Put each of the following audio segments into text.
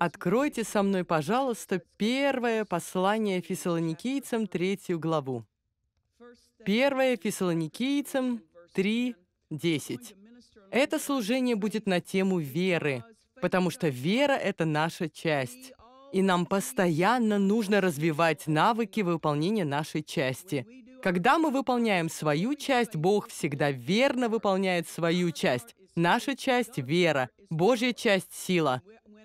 Откройте со мной, пожалуйста, первое послание фессалоникийцам, третью главу. Первое фессалоникийцам 3.10. Это служение будет на тему веры, потому что вера — это наша часть. И нам постоянно нужно развивать навыки выполнения нашей части. Когда мы выполняем свою часть, Бог всегда верно выполняет свою часть. Наша часть — вера, Божья часть — сила.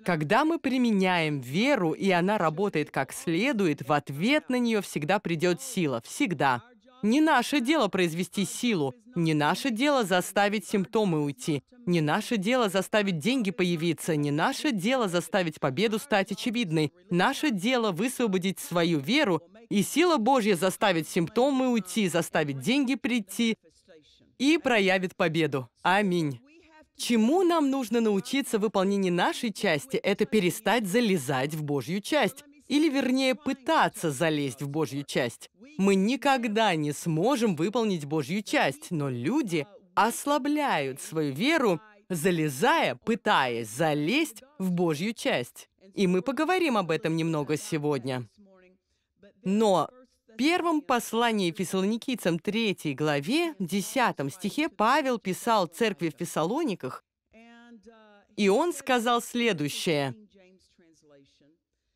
Когда мы применяем веру, и она работает как следует, в ответ на нее всегда придет сила. Всегда. Не наше дело произвести силу, не наше дело заставить симптомы уйти, не наше дело заставить деньги появиться, не наше дело заставить победу стать очевидной. Наше дело высвободить свою веру, и сила Божья заставит симптомы уйти, заставит деньги прийти и проявит победу. Аминь. Чему нам нужно научиться в выполнении нашей части, это перестать залезать в Божью часть. Или, вернее, пытаться залезть в Божью часть. Мы никогда не сможем выполнить Божью часть, но люди ослабляют свою веру, залезая, пытаясь залезть в Божью часть. И мы поговорим об этом немного сегодня. Но первом послании фессалоникийцам 3 главе, 10 стихе, Павел писал церкви в Фессалониках, и он сказал следующее.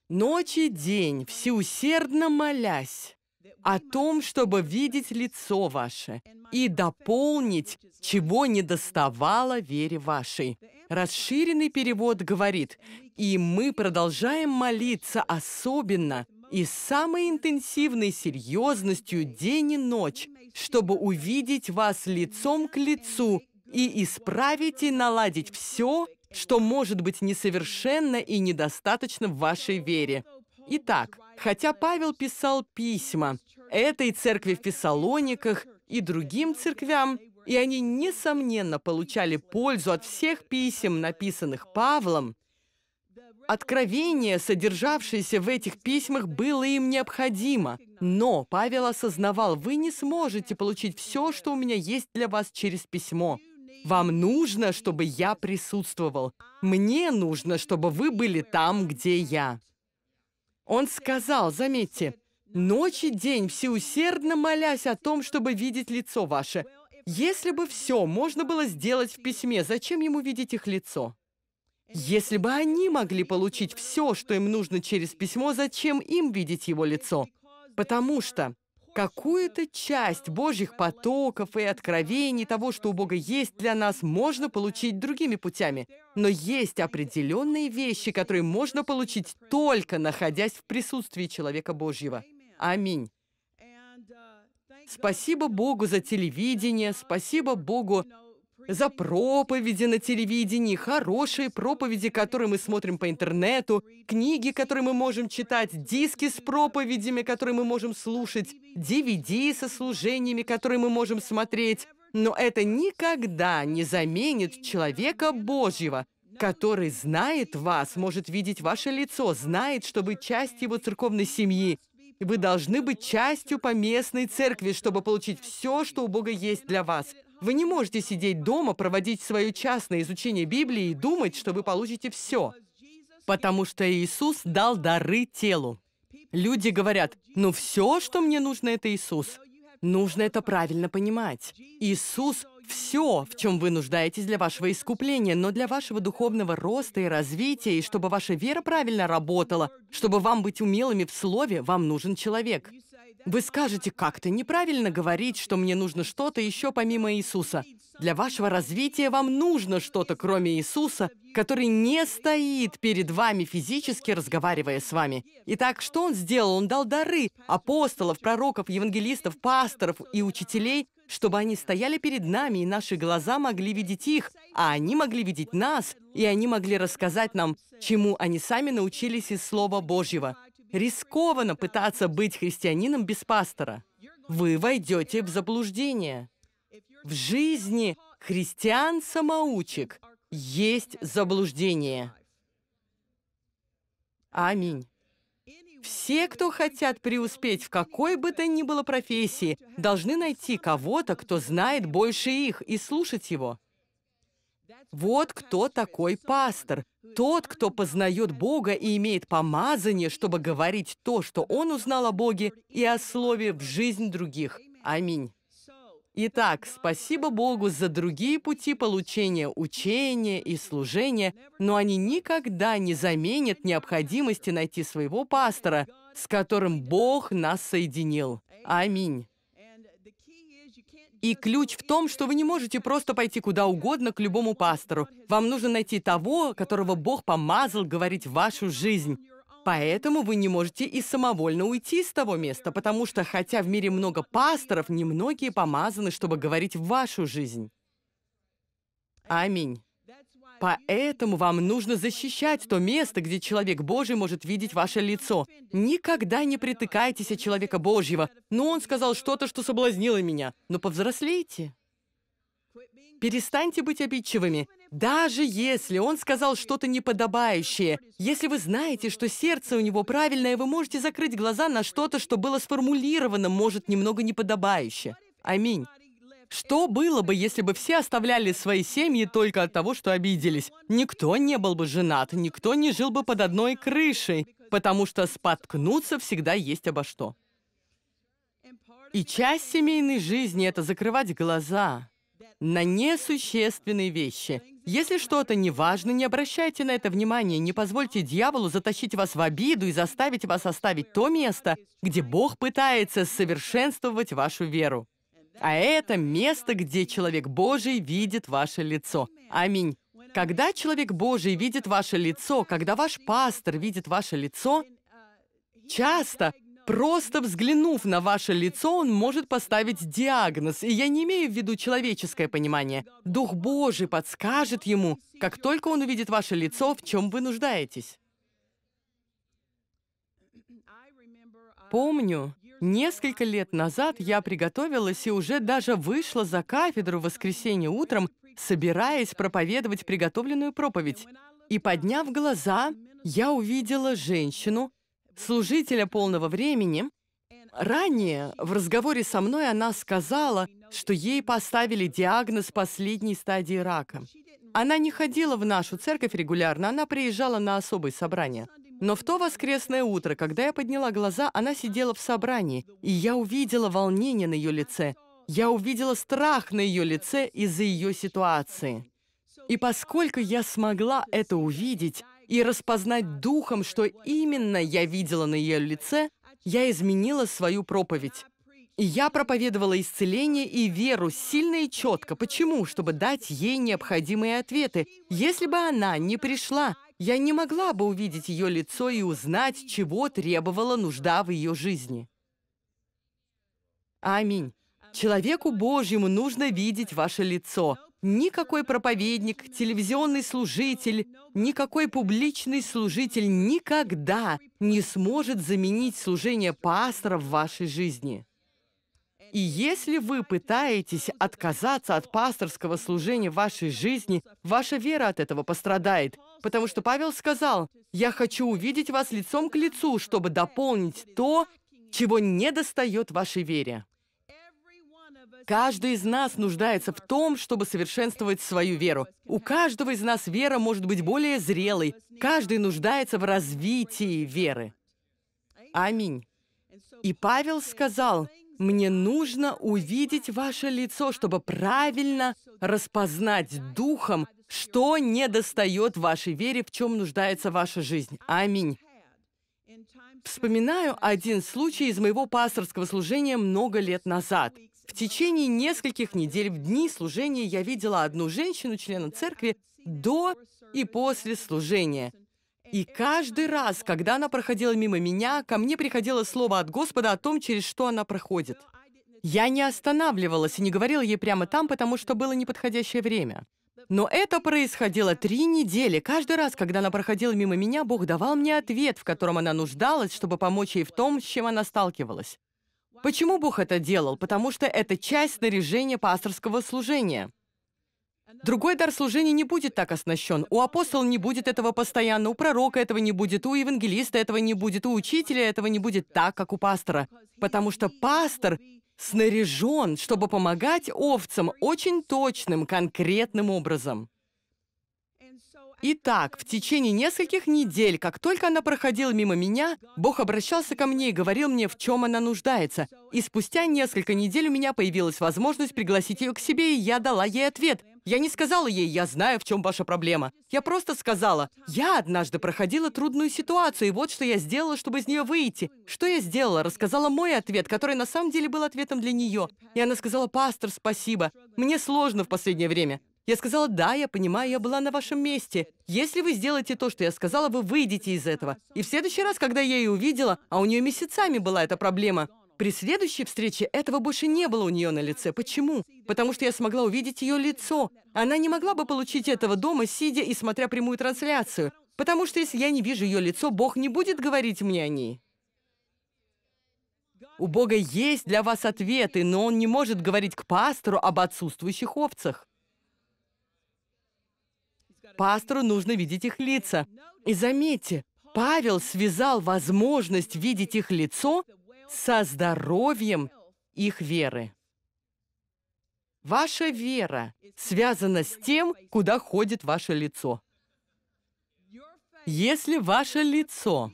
ночи, день, всеусердно молясь о том, чтобы видеть лицо ваше и дополнить, чего не доставало вере вашей». Расширенный перевод говорит, «И мы продолжаем молиться особенно, и с самой интенсивной серьезностью день и ночь, чтобы увидеть вас лицом к лицу и исправить и наладить все, что может быть несовершенно и недостаточно в вашей вере. Итак, хотя Павел писал письма этой церкви в Фессалониках и другим церквям, и они, несомненно, получали пользу от всех писем, написанных Павлом, Откровение, содержавшееся в этих письмах, было им необходимо. Но Павел осознавал, вы не сможете получить все, что у меня есть для вас через письмо. Вам нужно, чтобы я присутствовал. Мне нужно, чтобы вы были там, где я. Он сказал, заметьте, «Ночь и день, всеусердно молясь о том, чтобы видеть лицо ваше». Если бы все можно было сделать в письме, зачем ему видеть их лицо? Если бы они могли получить все, что им нужно через письмо, зачем им видеть его лицо? Потому что какую-то часть Божьих потоков и откровений того, что у Бога есть для нас, можно получить другими путями. Но есть определенные вещи, которые можно получить только находясь в присутствии человека Божьего. Аминь. Спасибо Богу за телевидение, спасибо Богу за проповеди на телевидении, хорошие проповеди, которые мы смотрим по интернету, книги, которые мы можем читать, диски с проповедями, которые мы можем слушать, DVD со служениями, которые мы можем смотреть. Но это никогда не заменит человека Божьего, который знает вас, может видеть ваше лицо, знает, что вы часть его церковной семьи. Вы должны быть частью поместной церкви, чтобы получить все, что у Бога есть для вас – вы не можете сидеть дома, проводить свое частное изучение Библии и думать, что вы получите все, потому что Иисус дал дары телу. Люди говорят, ну все, что мне нужно, это Иисус. Нужно это правильно понимать. Иисус – все, в чем вы нуждаетесь для вашего искупления, но для вашего духовного роста и развития, и чтобы ваша вера правильно работала, чтобы вам быть умелыми в слове, вам нужен человек. Вы скажете как-то, неправильно говорить, что мне нужно что-то еще помимо Иисуса. Для вашего развития вам нужно что-то кроме Иисуса, который не стоит перед вами физически, разговаривая с вами. Итак, что Он сделал? Он дал дары апостолов, пророков, евангелистов, пасторов и учителей, чтобы они стояли перед нами, и наши глаза могли видеть их, а они могли видеть нас, и они могли рассказать нам, чему они сами научились из Слова Божьего. Рискованно пытаться быть христианином без пастора. Вы войдете в заблуждение. В жизни христиан-самоучек есть заблуждение. Аминь. Все, кто хотят преуспеть в какой бы то ни было профессии, должны найти кого-то, кто знает больше их, и слушать его. Вот кто такой пастор. Тот, кто познает Бога и имеет помазание, чтобы говорить то, что он узнал о Боге и о Слове в жизнь других. Аминь. Итак, спасибо Богу за другие пути получения учения и служения, но они никогда не заменят необходимости найти своего пастора, с которым Бог нас соединил. Аминь. И ключ в том, что вы не можете просто пойти куда угодно к любому пастору. Вам нужно найти того, которого Бог помазал говорить вашу жизнь. Поэтому вы не можете и самовольно уйти с того места, потому что, хотя в мире много пасторов, немногие помазаны, чтобы говорить в вашу жизнь. Аминь. Поэтому вам нужно защищать то место, где человек Божий может видеть ваше лицо. Никогда не притыкайтесь от человека Божьего. Но он сказал что-то, что соблазнило меня. Но повзрослейте. Перестаньте быть обидчивыми. Даже если он сказал что-то неподобающее, если вы знаете, что сердце у него правильное, вы можете закрыть глаза на что-то, что было сформулировано, может, немного неподобающе. Аминь. Что было бы, если бы все оставляли свои семьи только от того, что обиделись? Никто не был бы женат, никто не жил бы под одной крышей, потому что споткнуться всегда есть обо что. И часть семейной жизни — это закрывать глаза на несущественные вещи. Если что-то неважно, не обращайте на это внимания, не позвольте дьяволу затащить вас в обиду и заставить вас оставить то место, где Бог пытается совершенствовать вашу веру. А это место, где человек Божий видит ваше лицо. Аминь. Когда человек Божий видит ваше лицо, когда ваш пастор видит ваше лицо, часто, просто взглянув на ваше лицо, он может поставить диагноз. И я не имею в виду человеческое понимание. Дух Божий подскажет ему, как только он увидит ваше лицо, в чем вы нуждаетесь. Помню, Несколько лет назад я приготовилась и уже даже вышла за кафедру в воскресенье утром, собираясь проповедовать приготовленную проповедь. И, подняв глаза, я увидела женщину, служителя полного времени. Ранее в разговоре со мной она сказала, что ей поставили диагноз последней стадии рака. Она не ходила в нашу церковь регулярно, она приезжала на особые собрания. Но в то воскресное утро, когда я подняла глаза, она сидела в собрании, и я увидела волнение на ее лице. Я увидела страх на ее лице из-за ее ситуации. И поскольку я смогла это увидеть и распознать духом, что именно я видела на ее лице, я изменила свою проповедь. И я проповедовала исцеление и веру сильно и четко. Почему? Чтобы дать ей необходимые ответы. Если бы она не пришла, я не могла бы увидеть ее лицо и узнать, чего требовала нужда в ее жизни. Аминь. Человеку Божьему нужно видеть ваше лицо. Никакой проповедник, телевизионный служитель, никакой публичный служитель никогда не сможет заменить служение пастора в вашей жизни. И если вы пытаетесь отказаться от пасторского служения в вашей жизни, ваша вера от этого пострадает. Потому что Павел сказал, «Я хочу увидеть вас лицом к лицу, чтобы дополнить то, чего не достает вашей вере». Каждый из нас нуждается в том, чтобы совершенствовать свою веру. У каждого из нас вера может быть более зрелой. Каждый нуждается в развитии веры. Аминь. И Павел сказал, мне нужно увидеть ваше лицо, чтобы правильно распознать духом, что не достает вашей вере, в чем нуждается ваша жизнь. Аминь. Вспоминаю один случай из моего пасторского служения много лет назад. В течение нескольких недель в дни служения я видела одну женщину, члена церкви, до и после служения. И каждый раз, когда она проходила мимо меня, ко мне приходило слово от Господа о том, через что она проходит. Я не останавливалась и не говорила ей прямо там, потому что было неподходящее время. Но это происходило три недели. Каждый раз, когда она проходила мимо меня, Бог давал мне ответ, в котором она нуждалась, чтобы помочь ей в том, с чем она сталкивалась. Почему Бог это делал? Потому что это часть снаряжения пасторского служения. Другой дар служения не будет так оснащен. У апостола не будет этого постоянно, у пророка этого не будет, у евангелиста этого не будет, у учителя этого не будет так, как у пастора. Потому что пастор снаряжен, чтобы помогать овцам очень точным, конкретным образом. Итак, в течение нескольких недель, как только она проходила мимо меня, Бог обращался ко мне и говорил мне, в чем она нуждается. И спустя несколько недель у меня появилась возможность пригласить ее к себе, и я дала ей ответ. Я не сказала ей, я знаю, в чем ваша проблема. Я просто сказала, я однажды проходила трудную ситуацию, и вот что я сделала, чтобы из нее выйти. Что я сделала? Рассказала мой ответ, который на самом деле был ответом для нее. И она сказала, пастор, спасибо. Мне сложно в последнее время. Я сказала, да, я понимаю, я была на вашем месте. Если вы сделаете то, что я сказала, вы выйдете из этого. И в следующий раз, когда я ее увидела, а у нее месяцами была эта проблема, при следующей встрече этого больше не было у нее на лице. Почему? Потому что я смогла увидеть ее лицо. Она не могла бы получить этого дома, сидя и смотря прямую трансляцию. Потому что если я не вижу ее лицо, Бог не будет говорить мне о ней. У Бога есть для вас ответы, но Он не может говорить к пастору об отсутствующих овцах пастору нужно видеть их лица. И заметьте, Павел связал возможность видеть их лицо со здоровьем их веры. Ваша вера связана с тем, куда ходит ваше лицо. Если ваше лицо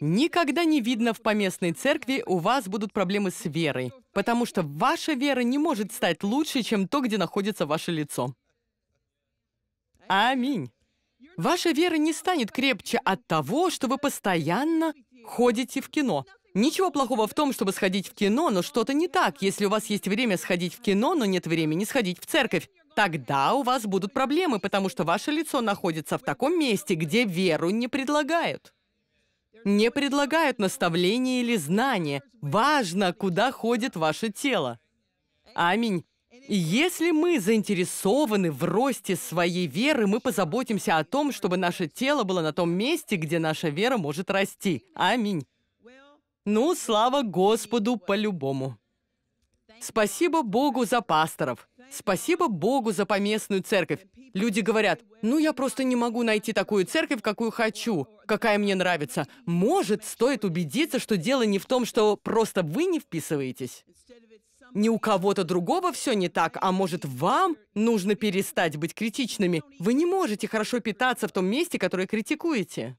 никогда не видно в поместной церкви, у вас будут проблемы с верой, потому что ваша вера не может стать лучше, чем то, где находится ваше лицо. Аминь. Ваша вера не станет крепче от того, что вы постоянно ходите в кино. Ничего плохого в том, чтобы сходить в кино, но что-то не так. Если у вас есть время сходить в кино, но нет времени сходить в церковь, тогда у вас будут проблемы, потому что ваше лицо находится в таком месте, где веру не предлагают. Не предлагают наставления или знания. Важно, куда ходит ваше тело. Аминь если мы заинтересованы в росте своей веры, мы позаботимся о том, чтобы наше тело было на том месте, где наша вера может расти. Аминь. Ну, слава Господу по-любому. Спасибо Богу за пасторов. Спасибо Богу за поместную церковь. Люди говорят, ну я просто не могу найти такую церковь, какую хочу, какая мне нравится. Может, стоит убедиться, что дело не в том, что просто вы не вписываетесь не у кого-то другого все не так, а может, вам нужно перестать быть критичными. Вы не можете хорошо питаться в том месте, которое критикуете.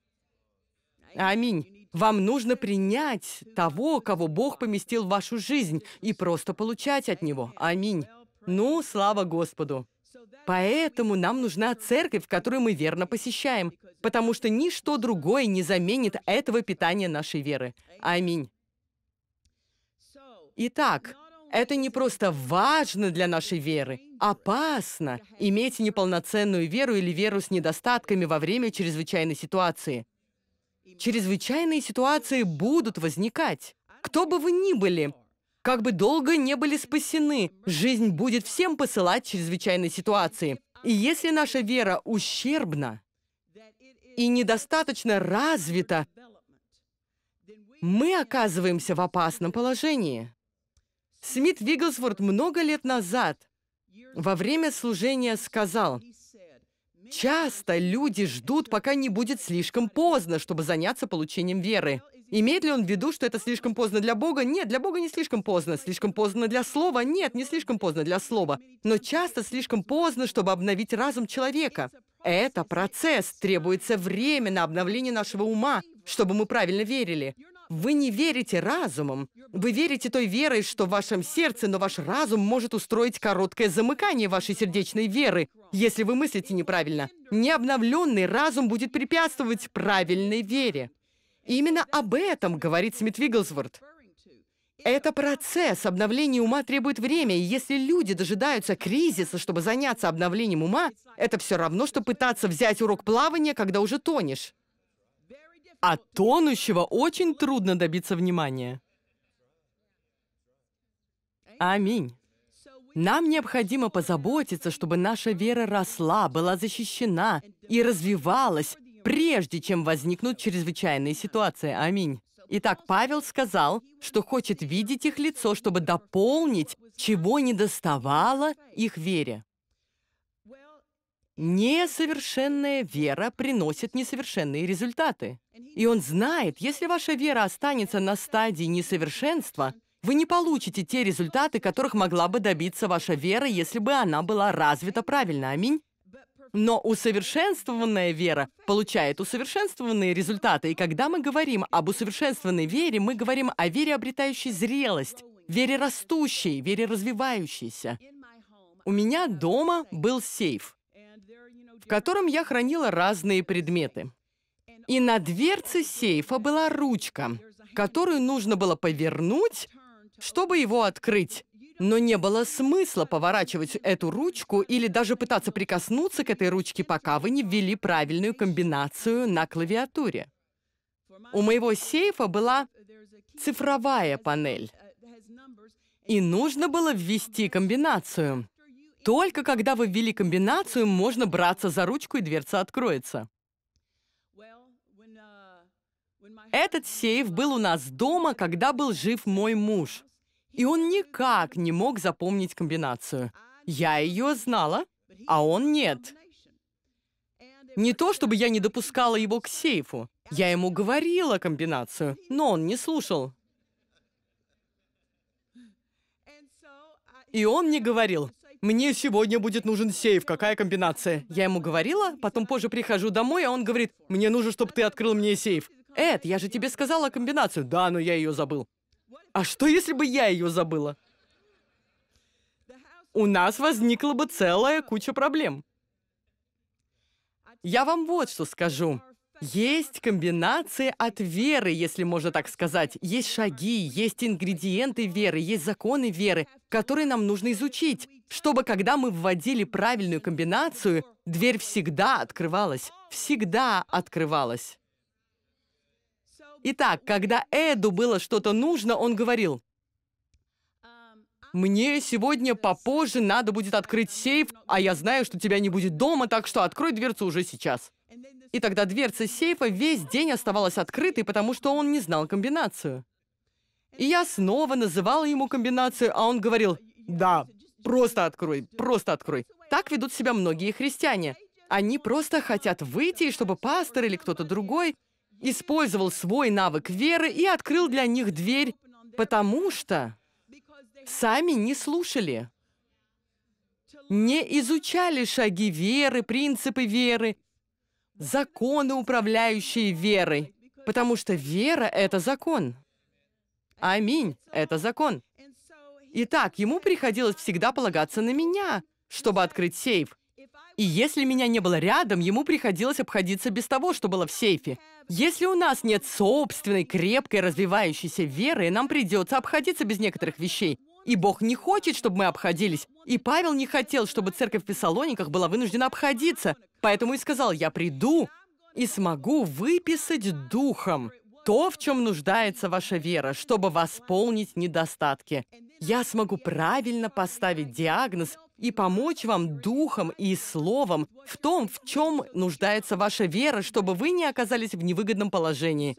Аминь. Вам нужно принять того, кого Бог поместил в вашу жизнь, и просто получать от Него. Аминь. Ну, слава Господу. Поэтому нам нужна церковь, которую мы верно посещаем, потому что ничто другое не заменит этого питания нашей веры. Аминь. Итак, это не просто важно для нашей веры, опасно иметь неполноценную веру или веру с недостатками во время чрезвычайной ситуации. Чрезвычайные ситуации будут возникать. Кто бы вы ни были, как бы долго не были спасены, жизнь будет всем посылать чрезвычайные ситуации. И если наша вера ущербна и недостаточно развита, мы оказываемся в опасном положении. Смит Вигглсворт много лет назад во время служения сказал, «Часто люди ждут, пока не будет слишком поздно, чтобы заняться получением веры». Имеет ли он в виду, что это слишком поздно для Бога? Нет, для Бога не слишком поздно. Слишком поздно для Слова? Нет, не слишком поздно для Слова. Но часто слишком поздно, чтобы обновить разум человека. Это процесс. Требуется время на обновление нашего ума, чтобы мы правильно верили. Вы не верите разумом. Вы верите той верой, что в вашем сердце, но ваш разум может устроить короткое замыкание вашей сердечной веры, если вы мыслите неправильно. Необновленный разум будет препятствовать правильной вере. именно об этом говорит Смит Вигглсворт. Это процесс. Обновление ума требует время. И если люди дожидаются кризиса, чтобы заняться обновлением ума, это все равно, что пытаться взять урок плавания, когда уже тонешь. А тонущего очень трудно добиться внимания. Аминь. Нам необходимо позаботиться, чтобы наша вера росла, была защищена и развивалась, прежде чем возникнут чрезвычайные ситуации. Аминь. Итак, Павел сказал, что хочет видеть их лицо, чтобы дополнить, чего не доставало их вере. Несовершенная вера приносит несовершенные результаты. И он знает, если ваша вера останется на стадии несовершенства, вы не получите те результаты, которых могла бы добиться ваша вера, если бы она была развита правильно. Аминь. Но усовершенствованная вера получает усовершенствованные результаты. И когда мы говорим об усовершенствованной вере, мы говорим о вере, обретающей зрелость, вере растущей, вере развивающейся. У меня дома был сейф в котором я хранила разные предметы. И на дверце сейфа была ручка, которую нужно было повернуть, чтобы его открыть. Но не было смысла поворачивать эту ручку или даже пытаться прикоснуться к этой ручке, пока вы не ввели правильную комбинацию на клавиатуре. У моего сейфа была цифровая панель, и нужно было ввести комбинацию. Только когда вы ввели комбинацию, можно браться за ручку, и дверца откроется. Этот сейф был у нас дома, когда был жив мой муж. И он никак не мог запомнить комбинацию. Я ее знала, а он нет. Не то, чтобы я не допускала его к сейфу. Я ему говорила комбинацию, но он не слушал. И он мне говорил, мне сегодня будет нужен сейф, какая комбинация? Я ему говорила, потом позже прихожу домой, а он говорит, мне нужно, чтобы ты открыл мне сейф. Эд, я же тебе сказала комбинацию. Да, но я ее забыл. А что, если бы я ее забыла? У нас возникла бы целая куча проблем. Я вам вот что скажу. Есть комбинации от веры, если можно так сказать. Есть шаги, есть ингредиенты веры, есть законы веры, которые нам нужно изучить, чтобы когда мы вводили правильную комбинацию, дверь всегда открывалась, всегда открывалась. Итак, когда Эду было что-то нужно, он говорил, «Мне сегодня попозже надо будет открыть сейф, а я знаю, что тебя не будет дома, так что открой дверцу уже сейчас». И тогда дверца сейфа весь день оставалась открытой, потому что он не знал комбинацию. И я снова называла ему комбинацию, а он говорил, «Да, просто открой, просто открой». Так ведут себя многие христиане. Они просто хотят выйти, чтобы пастор или кто-то другой использовал свой навык веры и открыл для них дверь, потому что сами не слушали, не изучали шаги веры, принципы веры, законы, управляющие верой, потому что вера — это закон. Аминь — это закон. Итак, ему приходилось всегда полагаться на меня, чтобы открыть сейф. И если меня не было рядом, ему приходилось обходиться без того, что было в сейфе. Если у нас нет собственной крепкой развивающейся веры, нам придется обходиться без некоторых вещей. И Бог не хочет, чтобы мы обходились, и Павел не хотел, чтобы церковь в Фессалониках была вынуждена обходиться, поэтому и сказал, «Я приду и смогу выписать духом то, в чем нуждается ваша вера, чтобы восполнить недостатки. Я смогу правильно поставить диагноз и помочь вам духом и словом в том, в чем нуждается ваша вера, чтобы вы не оказались в невыгодном положении.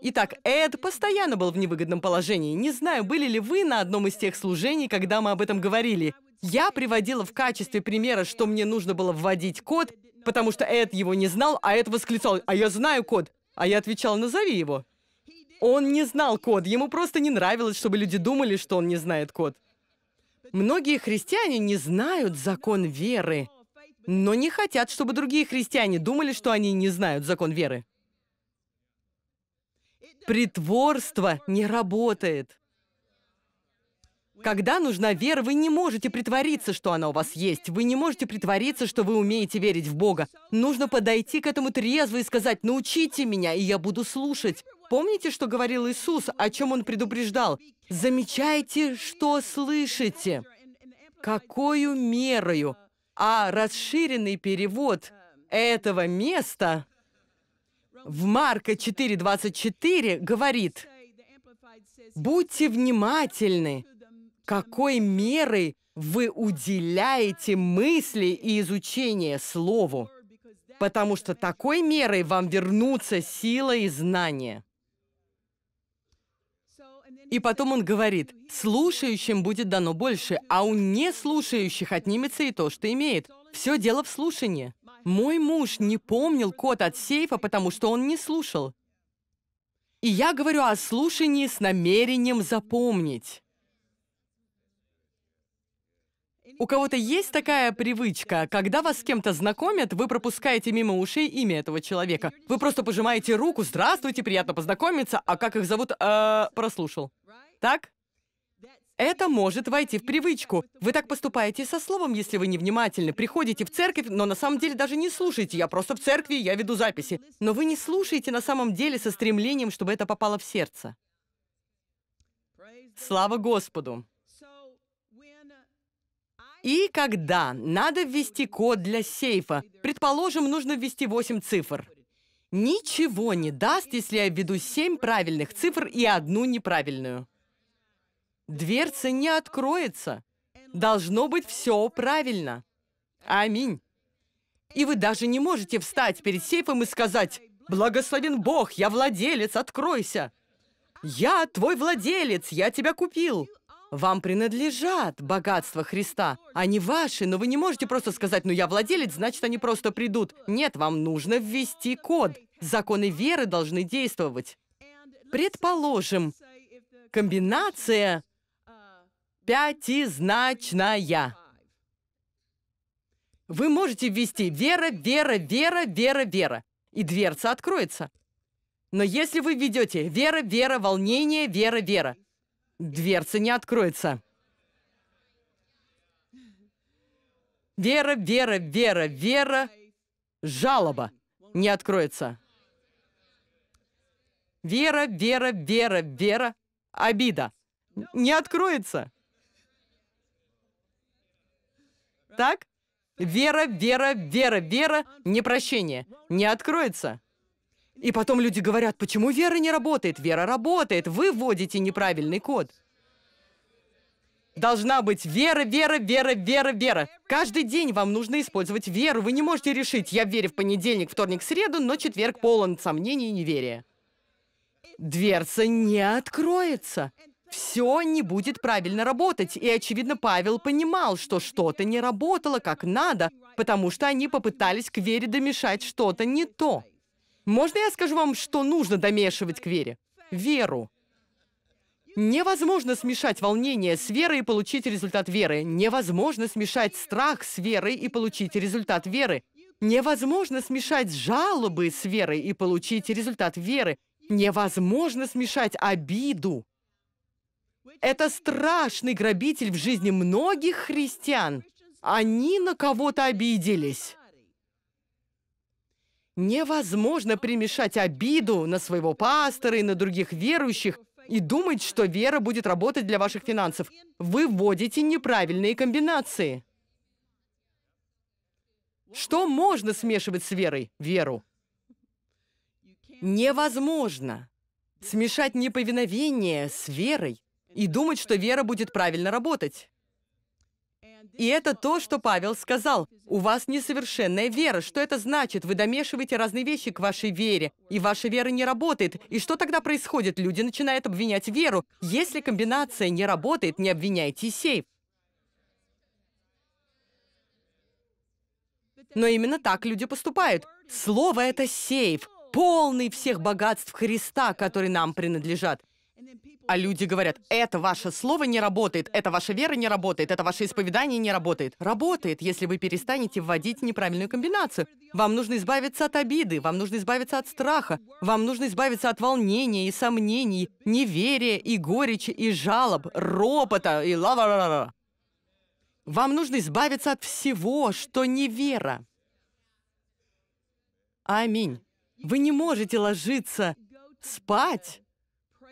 Итак, Эд постоянно был в невыгодном положении. Не знаю, были ли вы на одном из тех служений, когда мы об этом говорили. Я приводила в качестве примера, что мне нужно было вводить код, потому что Эд его не знал, а Эд восклицал, «А я знаю код!» А я отвечал, «Назови его». Он не знал код, ему просто не нравилось, чтобы люди думали, что он не знает код. Многие христиане не знают закон веры, но не хотят, чтобы другие христиане думали, что они не знают закон веры. Притворство не работает. Когда нужна вера, вы не можете притвориться, что она у вас есть. Вы не можете притвориться, что вы умеете верить в Бога. Нужно подойти к этому трезво и сказать, научите меня, и я буду слушать. Помните, что говорил Иисус, о чем Он предупреждал? «Замечайте, что слышите». Какую мерою? А расширенный перевод этого места в Марка 4.24 говорит, «Будьте внимательны, какой меры вы уделяете мысли и изучение слову, потому что такой мерой вам вернутся сила и знания. И потом он говорит, слушающим будет дано больше, а у неслушающих отнимется и то, что имеет. Все дело в слушании. Мой муж не помнил код от сейфа, потому что он не слушал. И я говорю о слушании с намерением запомнить. У кого-то есть такая привычка, когда вас с кем-то знакомят, вы пропускаете мимо ушей имя этого человека. Вы просто пожимаете руку, здравствуйте, приятно познакомиться, а как их зовут, э, прослушал. Так? Это может войти в привычку. Вы так поступаете со словом, если вы невнимательны. Приходите в церковь, но на самом деле даже не слушаете. Я просто в церкви, я веду записи. Но вы не слушаете на самом деле со стремлением, чтобы это попало в сердце. Слава Господу! и когда надо ввести код для сейфа. Предположим, нужно ввести 8 цифр. Ничего не даст, если я введу 7 правильных цифр и одну неправильную. Дверца не откроется. Должно быть все правильно. Аминь. И вы даже не можете встать перед сейфом и сказать «Благословен Бог, я владелец, откройся!» «Я твой владелец, я тебя купил!» Вам принадлежат богатства Христа. Они ваши, но вы не можете просто сказать, ну я владелец, значит они просто придут. Нет, вам нужно ввести код. Законы веры должны действовать. Предположим, комбинация пятизначная. Вы можете ввести вера, вера, вера, вера, вера, и дверца откроется. Но если вы ведете вера, вера, волнение, вера, вера, дверца не откроется. Вера, вера, вера, вера, жалоба не откроется. Вера, вера, вера, вера, обида не откроется. Так? Вера, вера, вера, вера, непрощение не откроется. И потом люди говорят, почему вера не работает? Вера работает, вы вводите неправильный код. Должна быть вера, вера, вера, вера, вера. Каждый день вам нужно использовать веру. Вы не можете решить, я верю в понедельник, вторник, среду, но четверг полон сомнений и неверия. Дверца не откроется. Все не будет правильно работать. И, очевидно, Павел понимал, что что-то не работало как надо, потому что они попытались к вере домешать что-то не то. Можно я скажу вам, что нужно домешивать к вере? Веру. Невозможно смешать волнение с верой и получить результат веры. Невозможно смешать страх с верой и получить результат веры. Невозможно смешать жалобы с верой и получить результат веры. Невозможно смешать обиду. Это страшный грабитель в жизни многих христиан. Они на кого-то обиделись. Невозможно примешать обиду на своего пастора и на других верующих и думать, что вера будет работать для ваших финансов. Вы вводите неправильные комбинации. Что можно смешивать с верой? Веру. Невозможно смешать неповиновение с верой и думать, что вера будет правильно работать. И это то, что Павел сказал. У вас несовершенная вера. Что это значит? Вы домешиваете разные вещи к вашей вере, и ваша вера не работает. И что тогда происходит? Люди начинают обвинять веру. Если комбинация не работает, не обвиняйте сейф. Но именно так люди поступают. Слово — это сейф, полный всех богатств Христа, которые нам принадлежат. А люди говорят, это ваше слово не работает, это ваша вера не работает, это ваше исповедание не работает. Работает, если вы перестанете вводить неправильную комбинацию. Вам нужно избавиться от обиды, вам нужно избавиться от страха, вам нужно избавиться от волнения и сомнений, неверия и горечи, и жалоб, ропота и ла ла ла ла Вам нужно избавиться от всего, что не вера. Аминь. Вы не можете ложиться спать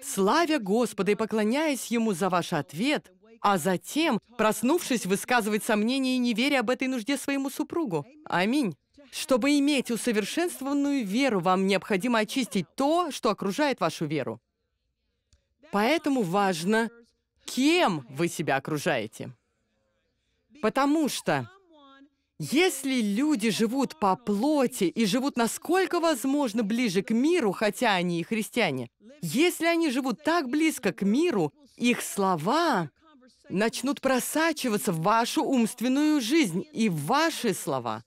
славя Господа и поклоняясь Ему за ваш ответ, а затем, проснувшись, высказывать сомнения и неверие об этой нужде своему супругу. Аминь. Чтобы иметь усовершенствованную веру, вам необходимо очистить то, что окружает вашу веру. Поэтому важно, кем вы себя окружаете. Потому что если люди живут по плоти и живут насколько возможно ближе к миру, хотя они и христиане, если они живут так близко к миру, их слова начнут просачиваться в вашу умственную жизнь и в ваши слова.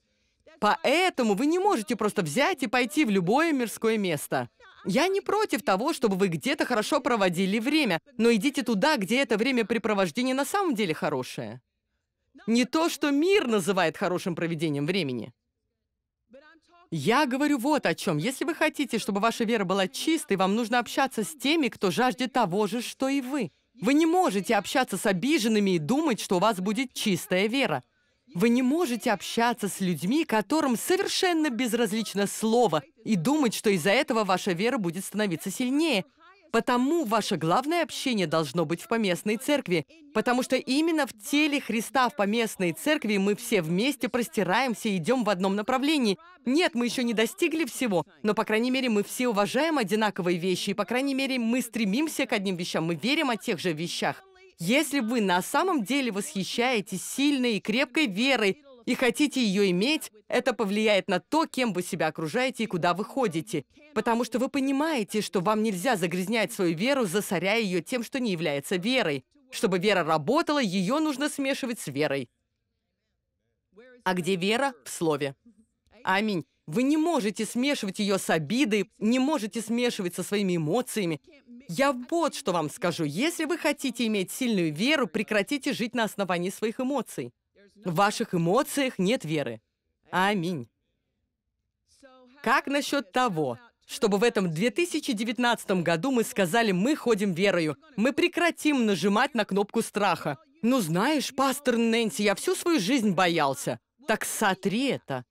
Поэтому вы не можете просто взять и пойти в любое мирское место. Я не против того, чтобы вы где-то хорошо проводили время, но идите туда, где это времяпрепровождение на самом деле хорошее. Не то, что мир называет хорошим проведением времени. Я говорю вот о чем. Если вы хотите, чтобы ваша вера была чистой, вам нужно общаться с теми, кто жаждет того же, что и вы. Вы не можете общаться с обиженными и думать, что у вас будет чистая вера. Вы не можете общаться с людьми, которым совершенно безразлично слово, и думать, что из-за этого ваша вера будет становиться сильнее. Потому ваше главное общение должно быть в поместной церкви, потому что именно в теле Христа в поместной церкви мы все вместе простираемся и идем в одном направлении. Нет, мы еще не достигли всего, но, по крайней мере, мы все уважаем одинаковые вещи, и, по крайней мере, мы стремимся к одним вещам, мы верим о тех же вещах. Если вы на самом деле восхищаетесь сильной и крепкой верой, и хотите ее иметь, это повлияет на то, кем вы себя окружаете и куда вы ходите. Потому что вы понимаете, что вам нельзя загрязнять свою веру, засоряя ее тем, что не является верой. Чтобы вера работала, ее нужно смешивать с верой. А где вера? В слове. Аминь. Вы не можете смешивать ее с обидой, не можете смешивать со своими эмоциями. Я вот что вам скажу. Если вы хотите иметь сильную веру, прекратите жить на основании своих эмоций. В ваших эмоциях нет веры. Аминь. Как насчет того, чтобы в этом 2019 году мы сказали «мы ходим верою», мы прекратим нажимать на кнопку страха. «Ну знаешь, пастор Нэнси, я всю свою жизнь боялся». Так сотри это.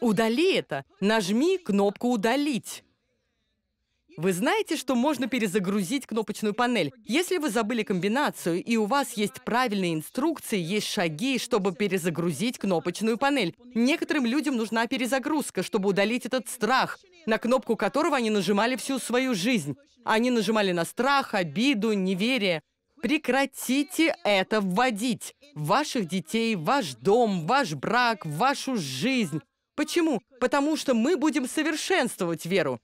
Удали это. Нажми кнопку «удалить». Вы знаете, что можно перезагрузить кнопочную панель? Если вы забыли комбинацию и у вас есть правильные инструкции, есть шаги, чтобы перезагрузить кнопочную панель. Некоторым людям нужна перезагрузка, чтобы удалить этот страх, на кнопку которого они нажимали всю свою жизнь. Они нажимали на страх, обиду, неверие. Прекратите это вводить. Ваших детей, ваш дом, ваш брак, вашу жизнь. Почему? Потому что мы будем совершенствовать веру.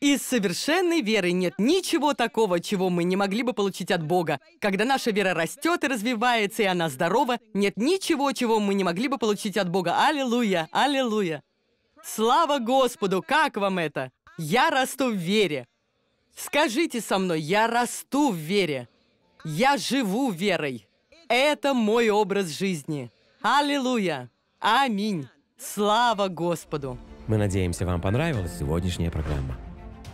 И с совершенной верой нет ничего такого, чего мы не могли бы получить от Бога. Когда наша вера растет и развивается, и она здорова, нет ничего, чего мы не могли бы получить от Бога. Аллилуйя! Аллилуйя! Слава Господу! Как вам это? Я расту в вере. Скажите со мной, я расту в вере. Я живу верой. Это мой образ жизни. Аллилуйя! Аминь! Слава Господу! Мы надеемся, вам понравилась сегодняшняя программа.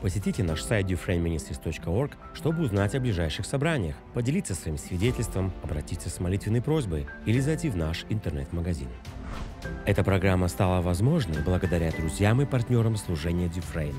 Посетите наш сайт dufrainministries.org, чтобы узнать о ближайших собраниях, поделиться своим свидетельством, обратиться с молитвенной просьбой или зайти в наш интернет-магазин. Эта программа стала возможной благодаря друзьям и партнерам служения Дюфрейн.